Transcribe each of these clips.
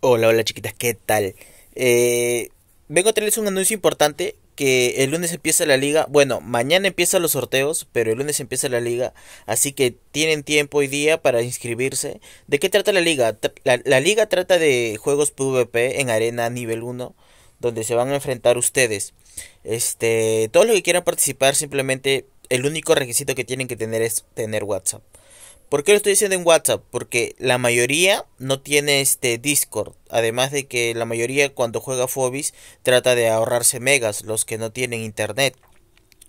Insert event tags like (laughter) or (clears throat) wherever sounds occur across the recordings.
Hola, hola chiquitas, ¿qué tal? Eh, vengo a traerles un anuncio importante que el lunes empieza la liga. Bueno, mañana empiezan los sorteos, pero el lunes empieza la liga. Así que tienen tiempo y día para inscribirse. ¿De qué trata la liga? La, liga trata de juegos PvP en arena nivel 1, donde se van a enfrentar ustedes. Este, todos los que quieran participar, simplemente el único requisito que tienen que tener es tener WhatsApp. ¿Por qué lo estoy diciendo en WhatsApp? Porque la mayoría no tiene este Discord. Además de que la mayoría cuando juega Phobis trata de ahorrarse megas, los que no tienen internet.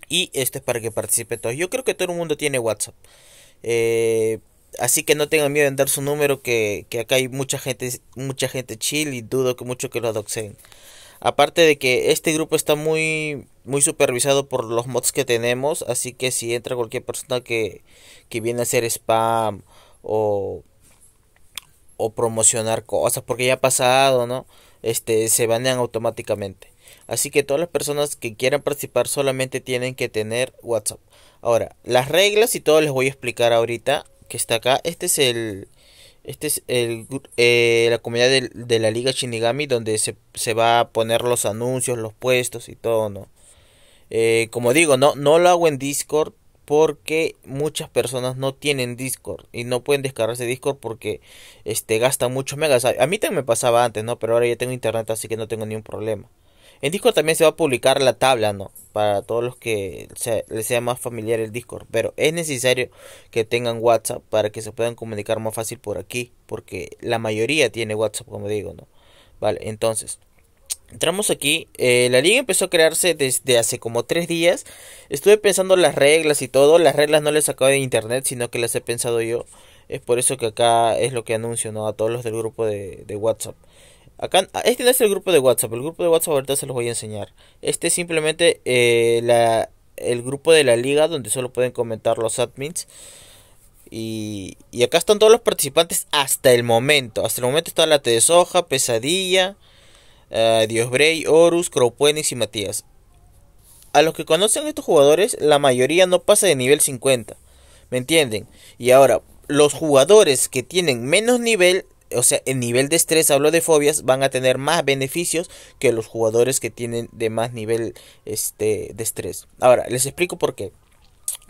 Y esto es para que participe todos. Yo creo que todo el mundo tiene WhatsApp. Eh, así que no tengan miedo en dar su número que, acá hay mucha gente, mucha gente chill y dudo que mucho que lo doxeen. Aparte de que este grupo está muy, muy supervisado por los mods que tenemos, así que si entra cualquier persona que, que viene a hacer spam o, o promocionar cosas, porque ya ha pasado, ¿no? Este, se banean automáticamente. Así que todas las personas que quieran participar solamente tienen que tener WhatsApp. Ahora, las reglas y todo les voy a explicar ahorita que está acá. Este es el, este es el, eh, la comunidad de, la Liga Shinigami donde se, se, va a poner los anuncios, los puestos y todo, ¿no? Eh, como digo, no, no lo hago en Discord porque muchas personas no tienen Discord y no pueden descargarse Discord porque este, gastan muchos megas. A, mí también me pasaba antes, ¿no? Pero ahora ya tengo internet así que no tengo ningún problema. En Discord también se va a publicar la tabla, ¿no? Para todos los que les sea más familiar el Discord. Pero es necesario que tengan WhatsApp para que se puedan comunicar más fácil por aquí. Porque la mayoría tiene WhatsApp, como digo, ¿no? Vale, entonces. Entramos aquí. Eh, la liga empezó a crearse desde hace como tres días. Estuve pensando las reglas y todo. Las reglas no las saco de internet, sino que las he pensado yo. Es por eso que acá es lo que anuncio ¿no? a todos los del grupo de WhatsApp. Acá, ah, este no es el grupo de WhatsApp, el grupo de WhatsApp ahorita se los voy a enseñar. Este es simplemente eh, el grupo de la liga donde solo pueden comentar los admins. Y, y, acá están todos los participantes hasta el momento. Hasta el momento están la T de Soja, Pesadilla, Diosbrey, eh, Dios Bray, Horus, Crowpuenix y Matías. A los que conocen estos jugadores, la mayoría no pasa de nivel 50. ¿Me entienden? Y ahora, los jugadores que tienen menos nivel o sea, en nivel de estrés, hablo de fobias, van a tener más beneficios que los jugadores que tienen de más nivel este, de estrés. Ahora, les explico por qué.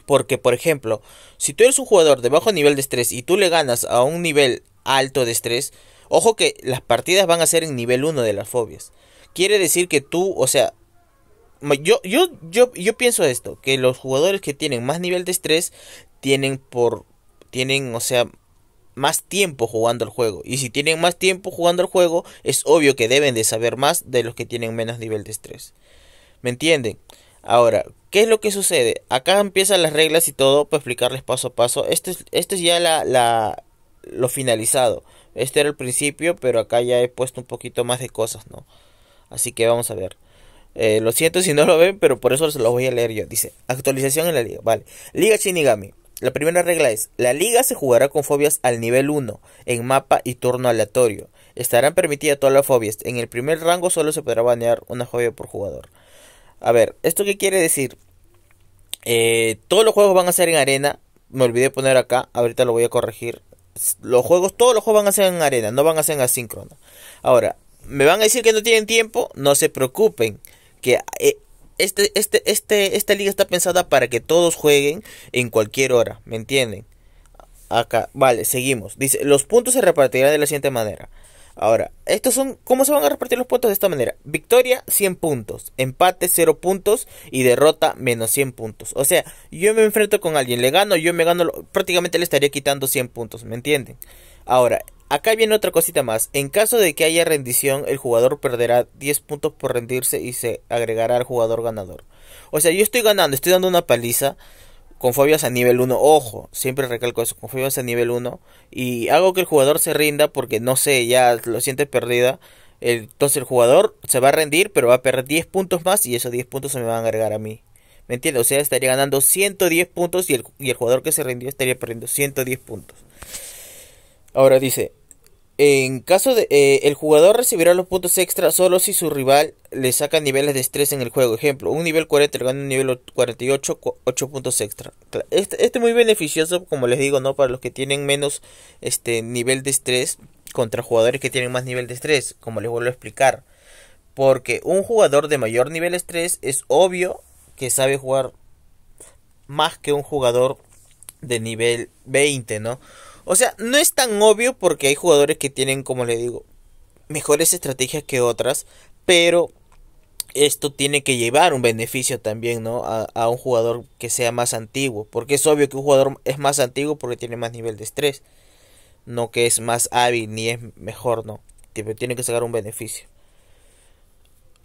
Porque, por ejemplo, si tú eres un jugador de bajo nivel de estrés y tú le ganas a un nivel alto de estrés, ojo que las partidas van a ser en nivel 1 de las fobias. Quiere decir que tú, o sea, yo, yo, yo, yo pienso esto, que los jugadores que tienen más nivel de estrés tienen por, tienen, o sea, más tiempo jugando el juego. Y si tienen más tiempo jugando el juego, es obvio que deben de saber más de los que tienen menos nivel de estrés. ¿Me entienden? Ahora, ¿qué es lo que sucede? Acá empiezan las reglas y todo para explicarles paso a paso. Esto este es, ya la, lo finalizado. Este era el principio, pero acá ya he puesto un poquito más de cosas, ¿no? Así que vamos a ver. Eh, lo siento si no lo ven, pero por eso se lo voy a leer yo. Dice, actualización en la liga. Vale. Liga Shinigami. La primera regla es, la liga se jugará con fobias al nivel 1, en mapa y turno aleatorio. Estarán permitidas todas las fobias. En el primer rango solo se podrá banear una fobia por jugador. A ver, ¿esto qué quiere decir? Eh, todos los juegos van a ser en arena. Me olvidé poner acá, ahorita lo voy a corregir. Los juegos, todos los juegos van a ser en arena, no van a ser en asíncrono. Ahora, me van a decir que no tienen tiempo, no se preocupen. Que eh, este, este, este, esta liga está pensada para que todos jueguen en cualquier hora, ¿me entienden? Acá, vale, seguimos. Dice, los puntos se repartirán de la siguiente manera. Ahora, estos son, ¿cómo se van a repartir los puntos de esta manera? Victoria, 100 puntos, empate, 0 puntos y derrota, menos 100 puntos. O sea, yo me enfrento con alguien, le gano, yo me gano, prácticamente le estaría quitando 100 puntos, ¿me entienden? Ahora, Acá viene otra cosita más. En caso de que haya rendición, el jugador perderá 10 puntos por rendirse y se agregará al jugador ganador. O sea, yo estoy ganando, estoy dando una paliza con fobias a nivel 1. Ojo, siempre recalco eso, con fobias a nivel 1. Y hago que el jugador se rinda porque no sé, ya lo siente perdida. Entonces el jugador se va a rendir, pero va a perder 10 puntos más y esos 10 puntos se me van a agregar a mí. ¿Me entiendes? O sea, estaría ganando 110 puntos y el, y el jugador que se rindió estaría perdiendo 110 puntos. Ahora dice, en caso de. Eh, el jugador recibirá los puntos extra solo si su rival le saca niveles de estrés en el juego. Ejemplo, un nivel 40 le gana un nivel 48, 8 puntos extra. Este, este, es muy beneficioso, como les digo, ¿no? Para los que tienen menos este nivel de estrés contra jugadores que tienen más nivel de estrés, como les vuelvo a explicar. Porque un jugador de mayor nivel de estrés es obvio que sabe jugar más que un jugador de nivel 20, ¿no? O sea, no es tan obvio porque hay jugadores que tienen, como le digo, mejores estrategias que otras, pero esto tiene que llevar un beneficio también, ¿no? A, un jugador que sea más antiguo, porque es obvio que un jugador es más antiguo porque tiene más nivel de estrés, no que es más hábil ni es mejor, ¿no? Tiene que sacar un beneficio.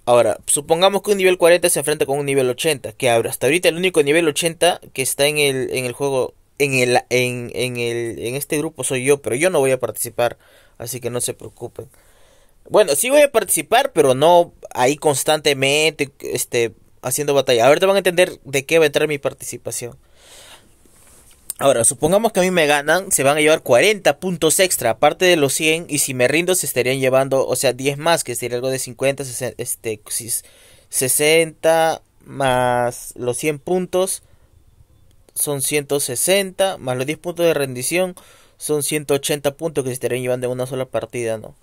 Ahora, supongamos que un nivel 40 se enfrenta con un nivel 80, que hasta ahorita el único nivel 80 que está en el, en el juego en, el, en, el, en este grupo soy yo, pero yo no voy a participar, así que no se preocupen. Bueno, sí voy a participar, pero no ahí constantemente este, haciendo batalla. Ahorita van a entender de qué va a entrar mi participación. Ahora, supongamos que a mí me ganan, se van a llevar 40 puntos extra, aparte de los 100, y si me rindo se estarían llevando, o sea, 10 más, que sería algo de 50, este, 60 más los 100 puntos, son 160, más los 10 puntos de rendición son 180 puntos que se estarían llevando en una sola partida, ¿no?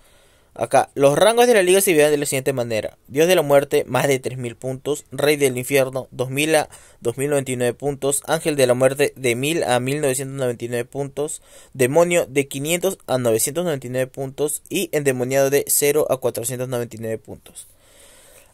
Acá, los rangos de la liga se vivían de la siguiente manera. Dios de la muerte, más de 3.000 puntos. Rey del infierno, 2.000 a 2.099 puntos. Ángel de la muerte, de 1.000 a 1.999 puntos. Demonio, de 500 a 999 puntos. Y endemoniado, de 0 a 499 puntos.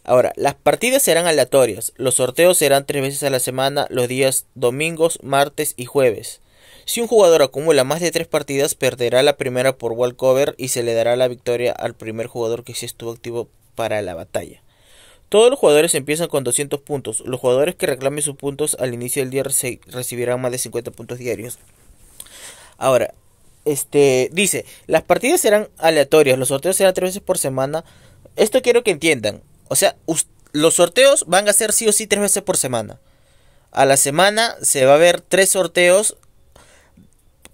Ahora, las partidas serán aleatorias, los sorteos serán tres veces a la semana, los días domingos, martes y jueves. Si un jugador acumula más de tres partidas, perderá la primera por cover y se le dará la victoria al primer jugador que sí estuvo activo para la batalla. Todos los jugadores empiezan con 200 puntos. Los jugadores que reclamen sus puntos al inicio del día recibirán más de 50 puntos diarios. Ahora, este dice, las partidas serán aleatorias, los sorteos serán tres veces por semana. Esto quiero que entiendan. O sea, los sorteos van a ser sí o sí tres veces por semana. A la semana se va a ver tres sorteos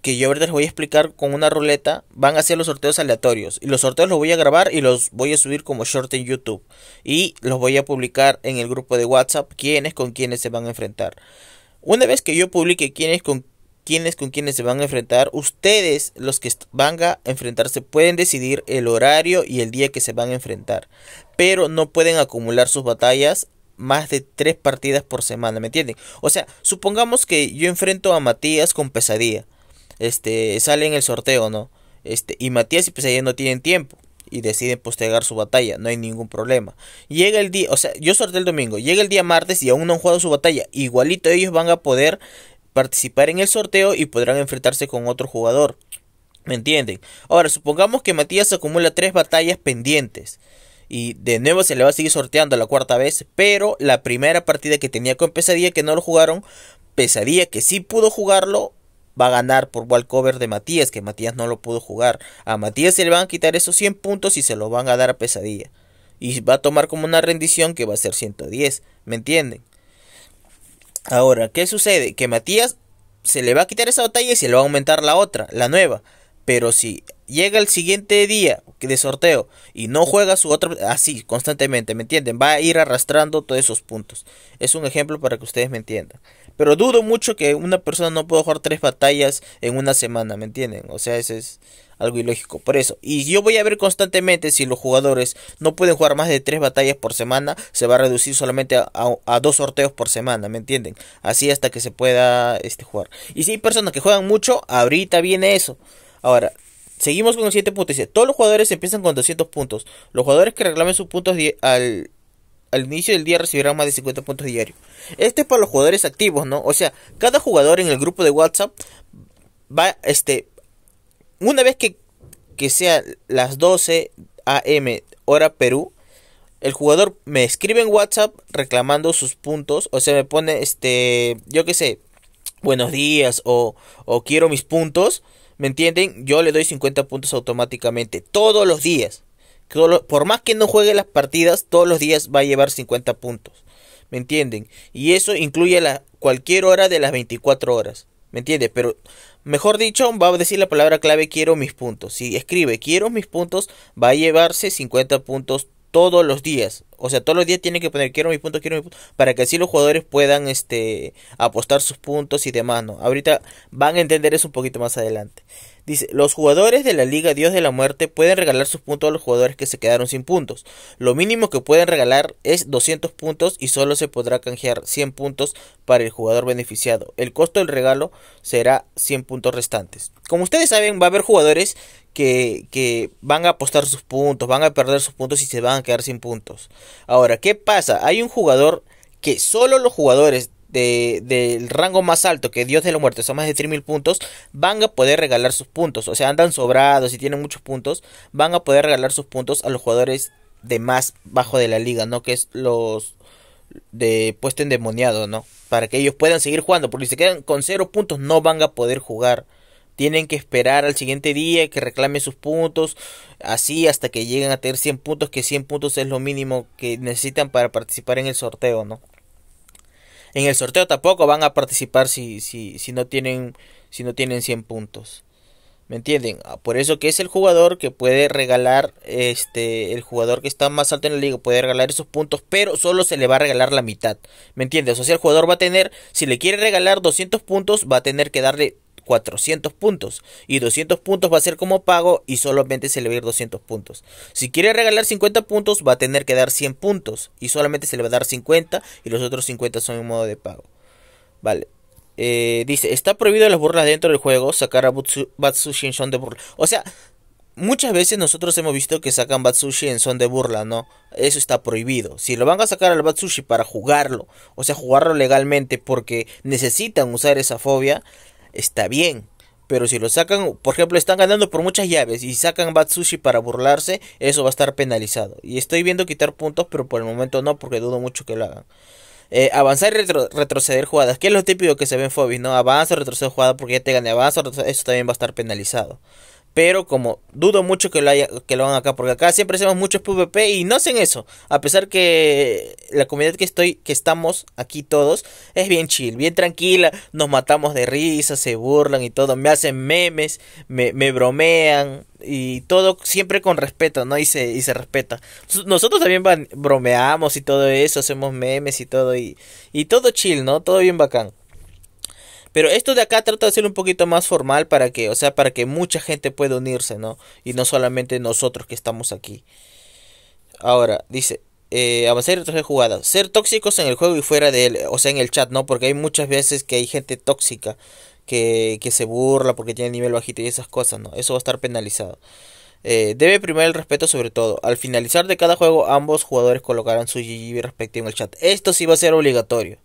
que yo ahorita les voy a explicar con una ruleta, van a ser los sorteos aleatorios. Y los sorteos los voy a grabar y los voy a subir como short en YouTube. Y los voy a publicar en el grupo de WhatsApp, quiénes con quiénes se van a enfrentar. Una vez que yo publique quiénes con quiénes con quiénes se van a enfrentar. Ustedes, los que van a enfrentarse, pueden decidir el horario y el día que se van a enfrentar. Pero no pueden acumular sus batallas más de tres partidas por semana, ¿me entienden? O sea, supongamos que yo enfrento a Matías con pesadilla. Este, sale en el sorteo, ¿no? Este, y Matías y pesadilla no tienen tiempo y deciden postergar su batalla, no hay ningún problema. Llega el día, o sea, yo sorteo el domingo, llega el día martes y aún no han jugado su batalla, igualito ellos van a poder participar en el sorteo y podrán enfrentarse con otro jugador. ¿Me entienden? Ahora, supongamos que Matías acumula tres batallas pendientes. Y de nuevo se le va a seguir sorteando la cuarta vez. Pero la primera partida que tenía con Pesadilla que no lo jugaron. Pesadilla que sí pudo jugarlo. Va a ganar por walkover de Matías. Que Matías no lo pudo jugar. A Matías se le van a quitar esos 100 puntos y se lo van a dar a Pesadilla. Y va a tomar como una rendición que va a ser 110. ¿Me entienden? Ahora, ¿qué sucede? Que Matías se le va a quitar esa batalla y se le va a aumentar la otra, la nueva. Pero si llega el siguiente día de sorteo y no juega su otra así constantemente, ¿me entienden? Va a ir arrastrando todos esos puntos. Es un ejemplo para que ustedes me entiendan. Pero dudo mucho que una persona no pueda jugar tres batallas en una semana, ¿me entienden? O sea, ese es algo ilógico por eso. Y yo voy a ver constantemente si los jugadores no pueden jugar más de tres batallas por semana, se va a reducir solamente a, a, dos sorteos por semana, ¿me entienden? Así hasta que se pueda este, jugar. Y si hay personas que juegan mucho, ahorita viene eso. Ahora, seguimos con el siguiente punto. todos los jugadores empiezan con 200 puntos. Los jugadores que reclamen sus puntos al al inicio del día recibirán más de 50 puntos diarios. Este es para los jugadores activos, ¿no? O sea, cada jugador en el grupo de WhatsApp va, este, una vez que, que sea las 12 a.m. hora Perú, el jugador me escribe en WhatsApp reclamando sus puntos, o sea, me pone, este, yo qué sé, buenos días o, o quiero mis puntos, ¿me entienden? Yo le doy 50 puntos automáticamente, todos los días. Por más que no juegue las partidas, todos los días va a llevar 50 puntos. ¿Me entienden? Y eso incluye la, cualquier hora de las 24 horas. ¿Me entiendes? Pero Mejor dicho, va a decir la palabra clave quiero mis puntos. Si escribe quiero mis puntos, va a llevarse 50 puntos todos los días. O sea, todos los días tiene que poner quiero mis puntos, quiero mis puntos, para que así los jugadores puedan este, apostar sus puntos y demás, mano Ahorita van a entender eso un poquito más adelante. Dice, los jugadores de la Liga Dios de la Muerte pueden regalar sus puntos a los jugadores que se quedaron sin puntos. Lo mínimo que pueden regalar es 200 puntos y solo se podrá canjear 100 puntos para el jugador beneficiado. El costo del regalo será 100 puntos restantes. Como ustedes saben, va a haber jugadores que, que, van a apostar sus puntos, van a perder sus puntos y se van a quedar sin puntos. Ahora, ¿qué pasa? Hay un jugador que solo los jugadores de, del rango más alto, que Dios de la Muerte son más de 3.000 puntos, van a poder regalar sus puntos. O sea, andan sobrados y tienen muchos puntos, van a poder regalar sus puntos a los jugadores de más bajo de la liga, ¿no? Que es los de puesto endemoniado, ¿no? Para que ellos puedan seguir jugando, porque si se quedan con cero puntos no van a poder jugar. Tienen que esperar al siguiente día que reclame sus puntos, así hasta que lleguen a tener 100 puntos, que 100 puntos es lo mínimo que necesitan para participar en el sorteo, ¿no? En el sorteo tampoco van a participar si, si, si, no, tienen, si no tienen 100 puntos. ¿Me entienden? Ah, por eso que es el jugador que puede regalar, este, el jugador que está más alto en la liga puede regalar esos puntos, pero solo se le va a regalar la mitad. ¿Me entiendes? O sea, el jugador va a tener, si le quiere regalar 200 puntos, va a tener que darle 400 puntos y 200 puntos va a ser como pago y solamente se le va a ir 200 puntos. Si quiere regalar 50 puntos va a tener que dar 100 puntos y solamente se le va a dar 50 y los otros 50 son en modo de pago. Vale. Eh, dice, está prohibido las burlas dentro del juego, sacar a Batsushi en son de burla. O sea, muchas veces nosotros hemos visto que sacan Batsushi en son de burla, ¿no? Eso está prohibido. Si lo van a sacar al Batsushi para jugarlo, o sea, jugarlo legalmente porque necesitan usar esa fobia, está bien. Pero si lo sacan, por ejemplo, están ganando por muchas llaves y sacan Batsushi para burlarse, eso va a estar penalizado. Y estoy viendo quitar puntos, pero por el momento no, porque dudo mucho que lo hagan. Eh, avanzar y retroceder jugadas, que es lo típico que se ve en Fobis, ¿no? Avanzo, retroceder jugadas porque ya te gané, avanza, eso también va a estar penalizado. Pero como dudo mucho que lo, que lo hagan acá, porque acá siempre hacemos muchos PvP y no hacen eso. A pesar que la comunidad que estoy, que estamos aquí todos, es bien chill, bien tranquila. Nos matamos de risa, se burlan y todo. Me hacen memes, me, me bromean y todo siempre con respeto, ¿no? Y se, y se respeta. Nosotros también bromeamos y todo eso, hacemos memes y todo. Y, y todo chill, ¿no? Todo bien bacán. Pero esto de acá trata de ser un poquito más formal para que, o sea, para que mucha gente pueda unirse, ¿no? Y no solamente nosotros que estamos aquí. Ahora, dice, eh, avanzar y retroceder jugadas. Ser tóxicos en el juego y fuera de él, o sea, en el chat, ¿no? Porque hay muchas veces que hay gente tóxica que, que se burla porque tiene nivel bajito y esas cosas, ¿no? Eso va a estar penalizado. Eh, debe primar el respeto sobre todo. Al finalizar de cada juego, ambos jugadores colocarán su GG respectivo en el chat. Esto sí va a ser obligatorio.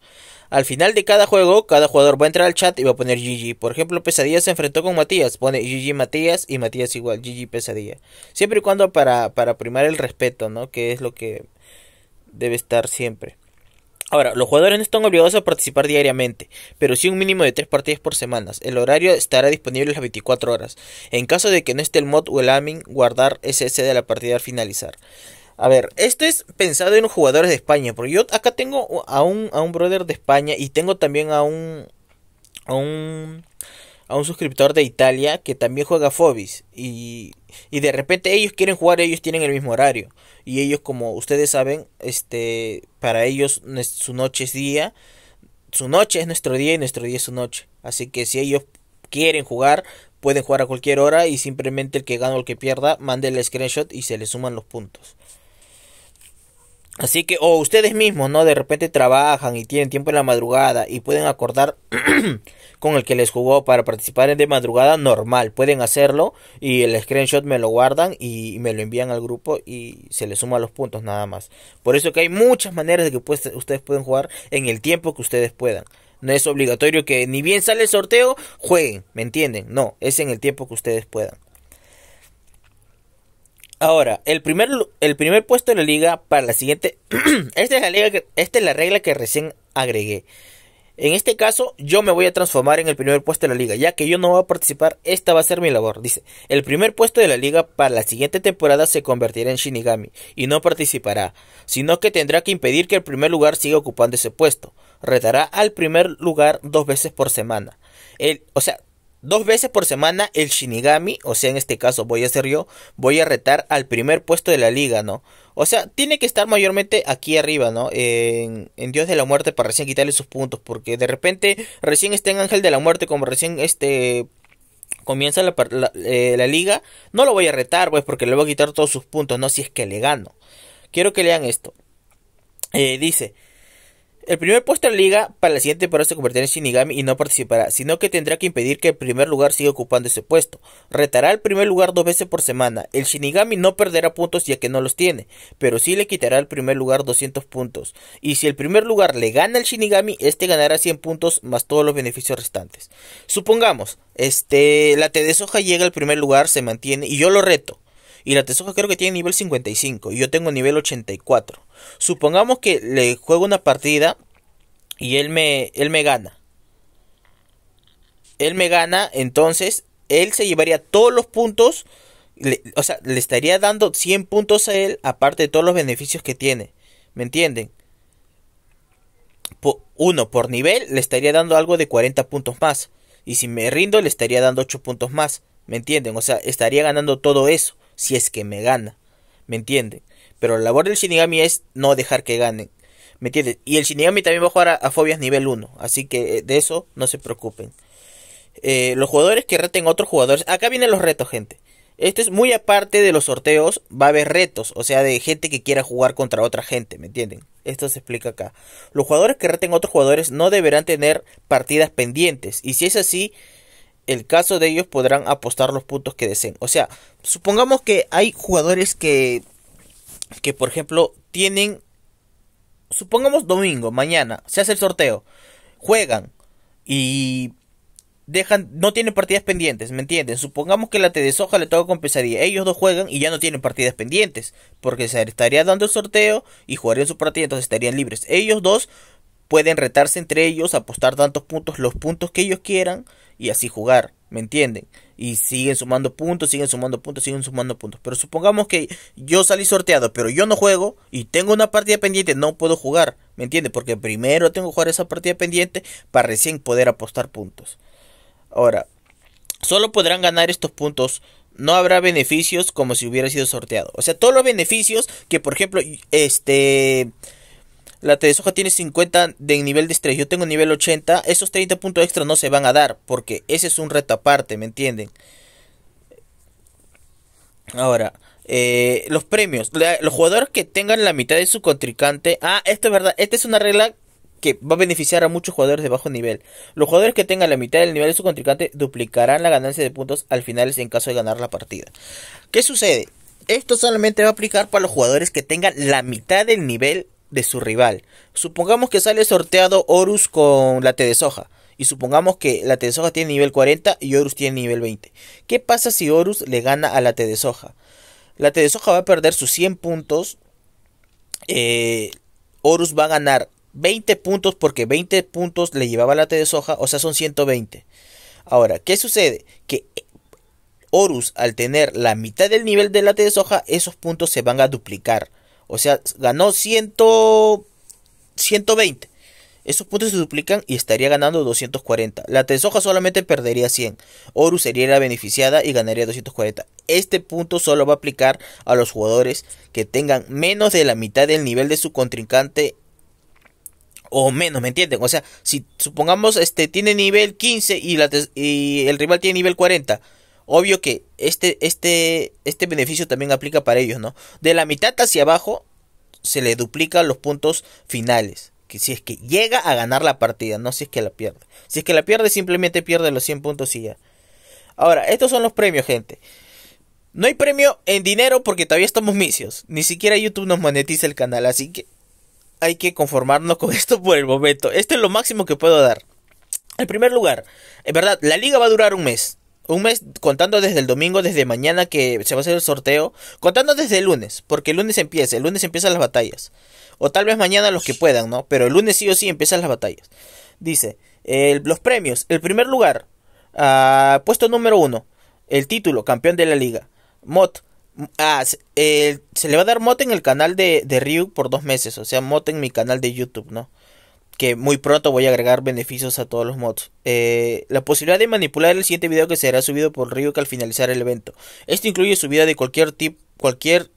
Al final de cada juego, cada jugador va a entrar al chat y va a poner GG. Por ejemplo, Pesadilla se enfrentó con Matías, pone GG Matías y Matías igual, GG Pesadilla. Siempre y cuando para, para primar el respeto, ¿no? Que es lo que debe estar siempre. Ahora, los jugadores no están obligados a participar diariamente, pero sí un mínimo de tres partidas por semana. El horario estará disponible las 24 horas. En caso de que no esté el mod o el admin, guardar SS de la partida al finalizar. A ver, esto es pensado en jugadores de España, porque yo acá tengo a un, brother de España y tengo también a un, a un, suscriptor de Italia que también juega Fobis y, y de repente ellos quieren jugar, ellos tienen el mismo horario y ellos como ustedes saben, este, para ellos su noche es día, su noche es nuestro día y nuestro día es su noche, así que si ellos quieren jugar pueden jugar a cualquier hora y simplemente el que gana o el que pierda mande el screenshot y se le suman los puntos. Así que, o ustedes mismos, ¿no? De repente trabajan y tienen tiempo en la madrugada y pueden acordar (clears throat) con el que les jugó para participar en de madrugada, normal, pueden hacerlo y el screenshot me lo guardan y me lo envían al grupo y se les suma los puntos nada más. Por eso que hay muchas maneras de que ustedes pueden jugar en el tiempo que ustedes puedan. No es obligatorio que ni bien sale el sorteo, jueguen, ¿me entienden? No, es en el tiempo que ustedes puedan. Ahora, el primer, el primer puesto de la liga para la siguiente. (clears throat) esta, es la liga esta es la regla que recién agregué. En este caso, yo me voy a transformar en el primer puesto de la liga, ya que yo no voy a participar, esta va a ser mi labor. Dice, el primer puesto de la liga para la siguiente temporada se convertirá en Shinigami y no participará, sino que tendrá que impedir que el primer lugar siga ocupando ese puesto. Retará al primer lugar dos veces por semana. El, o sea, Dos veces por semana el Shinigami, o sea, en este caso voy a ser yo, voy a retar al primer puesto de la liga, ¿no? O sea, tiene que estar mayormente aquí arriba, ¿no? En, Dios de la Muerte para recién quitarle sus puntos, porque de repente recién está en Ángel de la Muerte, como recién este comienza eh, la, liga, no lo voy a retar, pues, porque le voy a quitar todos sus puntos, ¿no? Si es que le gano. Quiero que lean esto. Eh, dice, el primer puesto en liga para la siguiente temporada se convertirá en Shinigami y no participará, sino que tendrá que impedir que el primer lugar siga ocupando ese puesto. Retará al primer lugar dos veces por semana. El Shinigami no perderá puntos ya que no los tiene, pero sí le quitará al primer lugar 200 puntos. Y si el primer lugar le gana al Shinigami, este ganará 100 puntos más todos los beneficios restantes. Supongamos, este, la Soja llega al primer lugar, se mantiene y yo lo reto. Y la Soja creo que tiene nivel 55 y yo tengo nivel 84. Supongamos que le juego una partida y él me, él me gana. Él me gana, entonces él se llevaría todos los puntos. o sea, le estaría dando 100 puntos a él, aparte de todos los beneficios que tiene. ¿Me entienden? uno, por nivel le estaría dando algo de 40 puntos más. Y si me rindo, le estaría dando 8 puntos más. ¿Me entienden? O sea, estaría ganando todo eso si es que me gana. ¿Me entienden? Pero la labor del Shinigami es no dejar que ganen. ¿Me entiendes? Y el Shinigami también va a jugar a, fobias nivel 1. Así que eh, de eso no se preocupen. Eh, los jugadores que reten a otros jugadores. Acá vienen los retos, gente. Esto es muy aparte de los sorteos. Va a haber retos. O sea, de gente que quiera jugar contra otra gente. ¿Me entienden? Esto se explica acá. Los jugadores que reten a otros jugadores no deberán tener partidas pendientes. Y si es así, el caso de ellos podrán apostar los puntos que deseen. O sea, supongamos que hay jugadores que que, por ejemplo, tienen, supongamos domingo, mañana, se hace el sorteo, juegan y dejan, no tienen partidas pendientes, ¿me entienden? Supongamos que la T de Soja le toca con pesadilla, ellos dos juegan y ya no tienen partidas pendientes, porque se estaría dando el sorteo y jugarían su partida, entonces estarían libres. Ellos dos pueden retarse entre ellos, apostar tantos puntos, los puntos que ellos quieran y así jugar. ¿Me entienden? Y siguen sumando puntos, siguen sumando puntos, siguen sumando puntos. Pero supongamos que yo salí sorteado, pero yo no juego y tengo una partida pendiente, no puedo jugar. ¿Me entiende Porque primero tengo que jugar esa partida pendiente para recién poder apostar puntos. Ahora, solo podrán ganar estos puntos. No habrá beneficios como si hubiera sido sorteado. O sea, todos los beneficios que, por ejemplo, este la hoja tiene 50 de nivel de estrés, yo tengo nivel 80, esos 30 puntos extra no se van a dar, porque ese es un reto aparte, ¿me entienden? Ahora, eh, los premios, los jugadores que tengan la mitad de su contrincante, ah, esto es verdad, esta es una regla que va a beneficiar a muchos jugadores de bajo nivel. Los jugadores que tengan la mitad del nivel de su contrincante duplicarán la ganancia de puntos al final en caso de ganar la partida. ¿Qué sucede? Esto solamente va a aplicar para los jugadores que tengan la mitad del nivel de su rival. Supongamos que sale sorteado Horus con la T de soja. Y supongamos que la T de soja tiene nivel 40 y Horus tiene nivel 20. ¿Qué pasa si Horus le gana a la T de soja? La T de soja va a perder sus 100 puntos. Eh, Horus va a ganar 20 puntos porque 20 puntos le llevaba la T de soja, o sea, son 120. Ahora, ¿qué sucede? Que Horus, al tener la mitad del nivel de la T de soja, esos puntos se van a duplicar. O sea, ganó 100, 120. Esos puntos se duplican y estaría ganando 240. La Tesoja solamente perdería 100. Oru sería la beneficiada y ganaría 240. Este punto solo va a aplicar a los jugadores que tengan menos de la mitad del nivel de su contrincante o menos, ¿me entienden? O sea, si supongamos este tiene nivel 15 y, la y el rival tiene nivel 40 Obvio que este, este, este beneficio también aplica para ellos, ¿no? De la mitad hacia abajo se le duplica los puntos finales. Que si es que llega a ganar la partida, no si es que la pierde. Si es que la pierde, simplemente pierde los 100 puntos y ya. Ahora, estos son los premios, gente. No hay premio en dinero porque todavía estamos misios. Ni siquiera YouTube nos monetiza el canal, así que hay que conformarnos con (laughs) esto por el momento. Esto es lo máximo que puedo dar. En primer lugar, en verdad, la liga va a durar un mes un mes contando desde el domingo, desde mañana que se va a hacer el sorteo, contando desde el lunes, porque el lunes empieza, el lunes empiezan las batallas. O tal vez mañana los que puedan, ¿no? Pero el lunes sí o sí empiezan las batallas. Dice, los premios, el primer lugar, ah, puesto número uno, el título, campeón de la liga. mod, Ah, se le va a dar mote en el canal de, de Ryu por dos meses. O sea, mote en mi canal de YouTube, ¿no? que muy pronto voy a agregar beneficios a todos los mods. Eh, la posibilidad de manipular el siguiente video que será subido por Ryuk al finalizar el evento. Esto incluye subida de cualquier tipo cualquier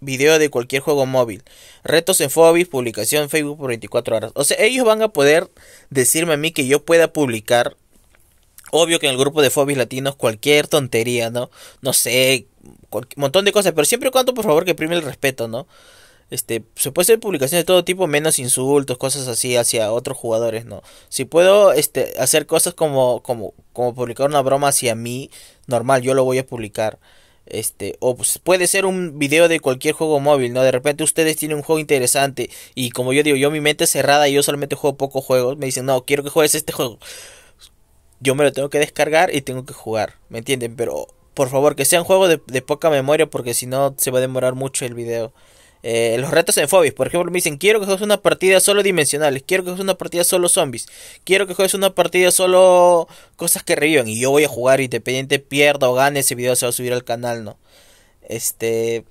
video de cualquier juego móvil, retos en Fobis, publicación Facebook por 24 horas. O sea, ellos van a poder decirme a mí que yo pueda publicar. Obvio que en el grupo de Fobis latinos cualquier tontería, ¿no? No sé, un montón de cosas, pero siempre y cuando por favor que prime el respeto, ¿no? este, se puede hacer publicaciones de todo tipo, menos insultos, cosas así hacia otros jugadores, ¿no? Si puedo este, hacer cosas como, como, como publicar una broma hacia mí, normal, yo lo voy a publicar. Este, o pues puede ser un video de cualquier juego móvil, ¿no? De repente ustedes tienen un juego interesante y como yo digo, yo mi mente es cerrada y yo solamente juego pocos juegos, me dicen, no, quiero que juegues este juego. Yo me lo tengo que descargar y tengo que jugar, ¿me entienden? Pero por favor, que sean un de, de poca memoria porque si no se va a demorar mucho el video. Eh, los retos en fobias, Por ejemplo, me dicen, quiero que juegues una partida solo dimensionales, quiero que juegues una partida solo zombies, quiero que juegues una partida solo cosas que reviven. Y yo voy a jugar independiente, pierda o gane, ese video se va a subir al canal, ¿no? Este...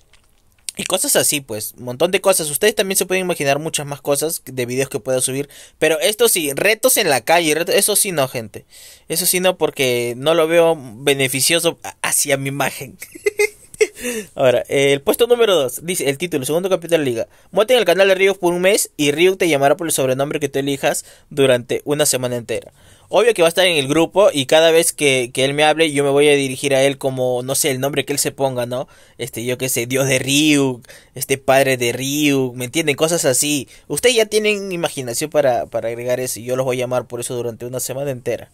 Y cosas así, pues, un montón de cosas. Ustedes también se pueden imaginar muchas más cosas de videos que pueda subir. Pero esto sí, retos en la calle, eso sí no, gente. Eso sí no, porque no lo veo beneficioso hacia mi imagen. (laughs) (laughs) Ahora, el puesto número 2 dice el título, segundo capítulo de la liga. Voten el canal de Ryuk por un mes y Ryuk te llamará por el sobrenombre que tú elijas durante una semana entera. Obvio que va a estar en el grupo y cada vez que, él me hable yo me voy a dirigir a él como, no sé, el nombre que él se ponga, ¿no? Este, yo que sé, Dios de Ryuk, este padre de Ryuk, ¿me entienden? Cosas así. Ustedes ya tienen imaginación para, para agregar eso y yo los voy a llamar por eso durante una semana entera.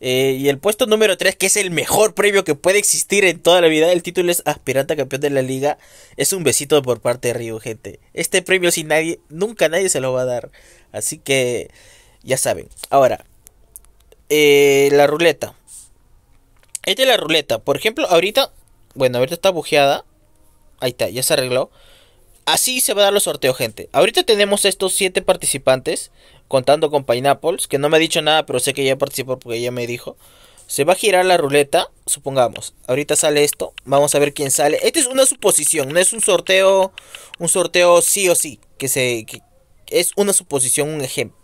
Eh, y el puesto número 3, que es el mejor premio que puede existir en toda la vida, el título es aspirante a campeón de la liga. Es un besito por parte de Río, gente. Este premio sin nadie, nunca nadie se lo va a dar. Así que ya saben. Ahora, eh, la ruleta. Esta es la ruleta. Por ejemplo, ahorita, bueno, ahorita está bujeada. Ahí está, ya se arregló. Así se va a dar los sorteos, gente. Ahorita tenemos estos 7 participantes contando con Pineapples, que no me ha dicho nada, pero sé que ya participó porque ella me dijo. Se va a girar la ruleta, supongamos. Ahorita sale esto, vamos a ver quién sale. Esta es una suposición, no es un sorteo, un sorteo sí o sí, que se es una suposición, un ejemplo.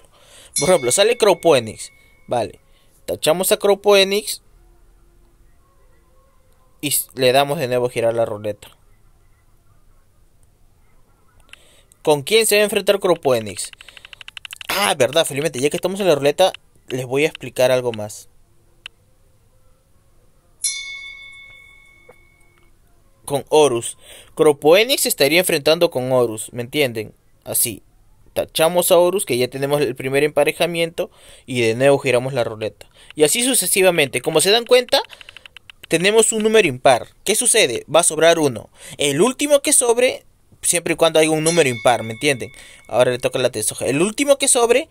Por ejemplo, sale Crowpoenix, vale. Tachamos a Crowpoenix y le damos de nuevo girar la ruleta. ¿Con quién se va a enfrentar Crowpoenix? Ah, verdad, felizmente, ya que estamos en la ruleta, les voy a explicar algo más. Con Horus. Cropoenix estaría enfrentando con Horus, ¿me entienden? Así. Tachamos a Horus, que ya tenemos el primer emparejamiento, y de nuevo giramos la ruleta. Y así sucesivamente. Como se dan cuenta, tenemos un número impar. ¿Qué sucede? Va a sobrar uno. El último que sobre siempre y cuando hay un número impar, ¿me entienden? Ahora le toca la tesoja. El último que sobre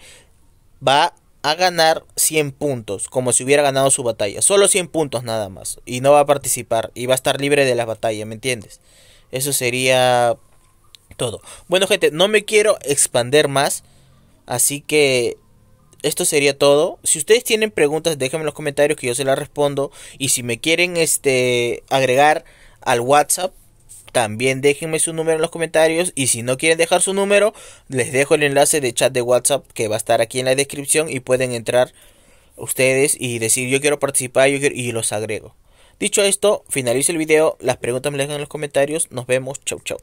va a ganar 100 puntos, como si hubiera ganado su batalla. Solo 100 puntos nada más. Y no va a participar. Y va a estar libre de la batalla, ¿me entiendes? Eso sería todo. Bueno, gente, no me quiero expander más. Así que esto sería todo. Si ustedes tienen preguntas, déjenme en los comentarios que yo se las respondo. Y si me quieren este, agregar al WhatsApp, también déjenme su número en los comentarios y si no quieren dejar su número, les dejo el enlace de chat de WhatsApp que va a estar aquí en la descripción y pueden entrar ustedes y decir yo quiero participar y los agrego. Dicho esto, finalizo el video, las preguntas me las dejan en los comentarios, nos vemos, chau chau.